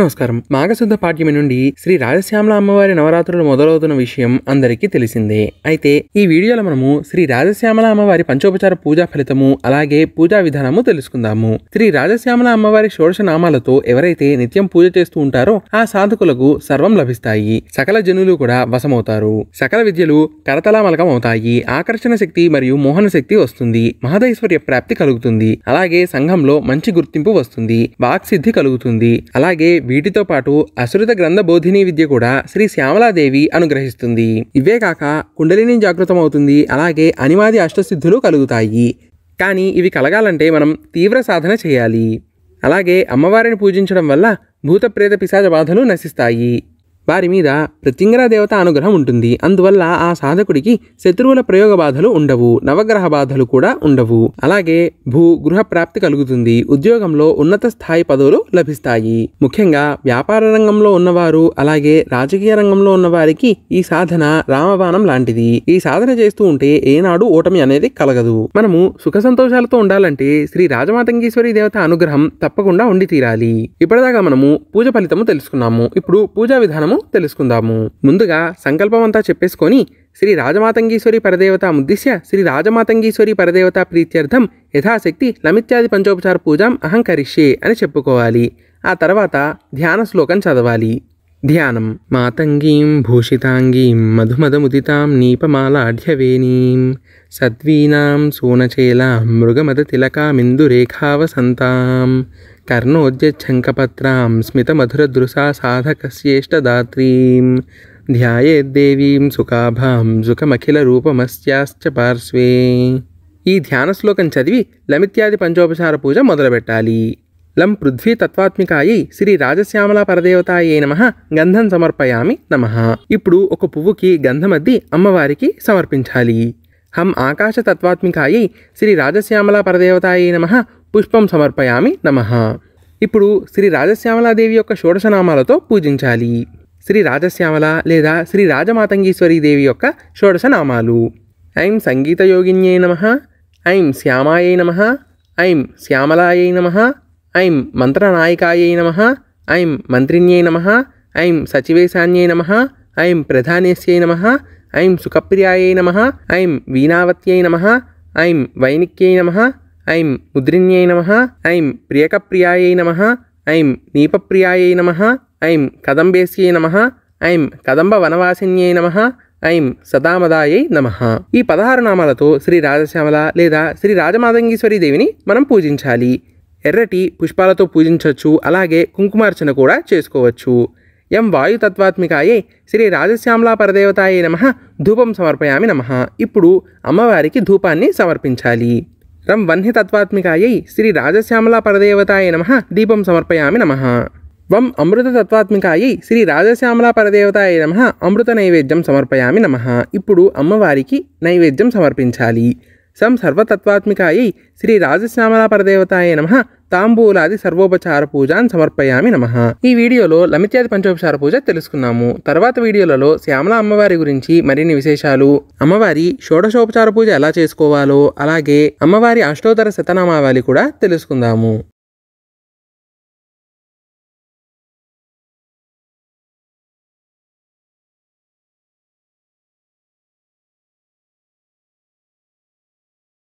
నమస్కారం మాఘశుద్ధ పాఠ్యమి నుండి శ్రీ రాజశ్యామల అమ్మవారి నవరాత్రులు మొదలవుతున్న విషయం అందరికీ తెలిసిందే అయితే ఈ వీడియోలో మనము శ్రీ రాజశ్యామల అమ్మవారి పంచోపచార పూజా ఫలితము అలాగే పూజా విధానము తెలుసుకుందాము శ్రీ రాజశ్యామల అమ్మవారి షోడశ నామాలతో ఎవరైతే నిత్యం పూజ చేస్తూ ఉంటారో ఆ సాధకులకు సర్వం లభిస్తాయి సకల జనులు కూడా వశమవుతారు సకల విద్యలు కరతలామలకం అవుతాయి ఆకర్షణ శక్తి మరియు మోహన శక్తి వస్తుంది మహదైశ్వర్య ప్రాప్తి కలుగుతుంది అలాగే సంఘంలో మంచి గుర్తింపు వస్తుంది వాక్సిద్ధి కలుగుతుంది అలాగే వీటితో పాటు అసురిత గ్రంథ బోధిని విద్య కూడా శ్రీ శ్యామలాదేవి అనుగ్రహిస్తుంది ఇవే కాక కుండలిని జాగృతం అవుతుంది అలాగే అనివాది అష్టసిద్ధులు కలుగుతాయి కానీ ఇవి కలగాలంటే మనం తీవ్ర సాధన చేయాలి అలాగే అమ్మవారిని పూజించడం వల్ల భూతప్రేత పిశాచ బాధలు నశిస్తాయి వారి మీద ప్రతింగ్ర దేవత అనుగ్రహం ఉంటుంది అందువల్ల ఆ సాధకుడికి శత్రువుల ప్రయోగ బాధలు ఉండవు నవగ్రహ బాధలు కూడా ఉండవు అలాగే భూ గృహ ప్రాప్తి కలుగుతుంది ఉద్యోగంలో ఉన్నత స్థాయి పదవులు లభిస్తాయి ముఖ్యంగా వ్యాపార రంగంలో ఉన్నవారు అలాగే రాజకీయ రంగంలో ఉన్నవారికి ఈ సాధన రామబాణం లాంటిది ఈ సాధన చేస్తూ ఉంటే ఏనాడు ఓటమి అనేది కలగదు మనము సుఖ సంతోషాలతో ఉండాలంటే శ్రీ రాజమాతంగేశ్వరి దేవత అనుగ్రహం తప్పకుండా ఉండి తీరాలి ఇప్పటిదాకా మనము పూజ ఫలితము తెలుసుకున్నాము ఇప్పుడు పూజా విధానము తెలుసుకుందాము ముందుగా సంకల్పం అంతా చెప్పేసుకొని శ్రీ రాజమాతంగీశ్వరి పరదేవత ముద్దిశ్య శ్రీ రాజమాతంగీశ్వరి పరదేవత ప్రీత్యర్థం యథాశక్తి లమిత్యాది పంచోపచార పూజాం అహంకరిష్యే అని చెప్పుకోవాలి ఆ తర్వాత ధ్యాన శ్లోకం చదవాలి ధ్యానం మాతంగీం భూషితాంగీం మధుమదముదితాం నీపమాలాఢ్యవేణీం సద్వీనాం సూనచేలాం మృగమద తిలకామిందురేఖావసంతాం స్మిత కర్ణోజ్జంకపత్రాం స్మితమధురదృశా సాధకస్యేష్టదాత్రీం ధ్యాయేద్దేవీం సుఖాభాం సుఖమఖిల రూపమస్యాశ్చ పార్శ్వే ఈ ధ్యాన శ్లోకం చదివి లమిత్యాది పంచోపచార పూజ మొదలుపెట్టాలి లం పృథ్వీ తత్వాత్మికాయ శ్రీ రాజశ్యామలా పరదేవతాయే నమ గంధం సమర్పయామి నమ ఇప్పుడు ఒక పువ్వుకి గంధమద్ది అమ్మవారికి సమర్పించాలి హం ఆకాశ తత్వాత్మికాయ శ్రీ రాజశ్యామలా పరదేవతాయే నమ పుష్పం సమర్పయామి నమ ఇప్పుడు శ్రీ రాజశ్యామలాదేవి యొక్క షోడశనామాలతో పూజించాలి శ్రీ రాజశ్యామల లేదా శ్రీ రాజమాతంగీశ్వరీ దేవి యొక్క షోడశనామాలు ఐం సంగీతయోగిన్యై నమ ఐం శ్యామాయై నమ ఐం శ్యామలాయై నమ ఐం మంత్రనాయికాయై నమ ఐం మంత్రిణ్యై నమ ఐం సచివేశాన్యై నమ ఐం ప్రధానేశ్యై నమ ఐం సుఖప్రియాయై నమ ఐం వీణావత్యై నమ ఐం వైనిక్యై నమ ఐం ముద్రిణ్యై నమ ఐం ప్రియకప్రియాయై నమ ఐం నీపప్రియాయై నమ ఐం కదంబేస్యై నమ ఐం కదంబ వనవాసిన్యై నమ ఐం సదామదాయై నమ ఈ పదహారు నామాలతో శ్రీ రాజశ్యామల లేదా శ్రీ రాజమాదంగీశ్వరి దేవిని మనం పూజించాలి ఎర్రటి పుష్పాలతో పూజించవచ్చు అలాగే కుంకుమార్చన కూడా చేసుకోవచ్చు ఎం వాయుతత్వాత్మికాయే శ్రీ రాజశ్యామలా పరదేవతాయే నమ ధూపం సమర్పయామి నమ ఇప్పుడు అమ్మవారికి ధూపాన్ని సమర్పించాలి రం వహ్నితత్వాత్మికాయై శ్రీ రాజశ్యామలా పరదేవతాయ నమ దీపం సమర్పయామి నమ వం అమృత తత్వాత్మికాయై శ్రీ రాజశ్యామలా పరదేవతాయ నమ అమృత నైవేద్యం సమర్పయామి నమ ఇప్పుడు అమ్మవారికి నైవేద్యం సమర్పించాలి సం సర్వతత్వాత్మికాయై శ్రీ రాజశ్యామలా పరదేవతాయ నమ తాంబూలాది సర్వోపచార పూజాన్ సమర్పయామి నమ ఈ వీడియోలో లమిత్యాది పంచోపచార పూజ తెలుసుకున్నాము తర్వాత వీడియోలలో శ్యామల అమ్మవారి గురించి మరిన్ని విశేషాలు అమ్మవారి షోడశోపచార పూజ ఎలా చేసుకోవాలో అలాగే అమ్మవారి అష్టోదర శతనామావళి కూడా తెలుసుకుందాము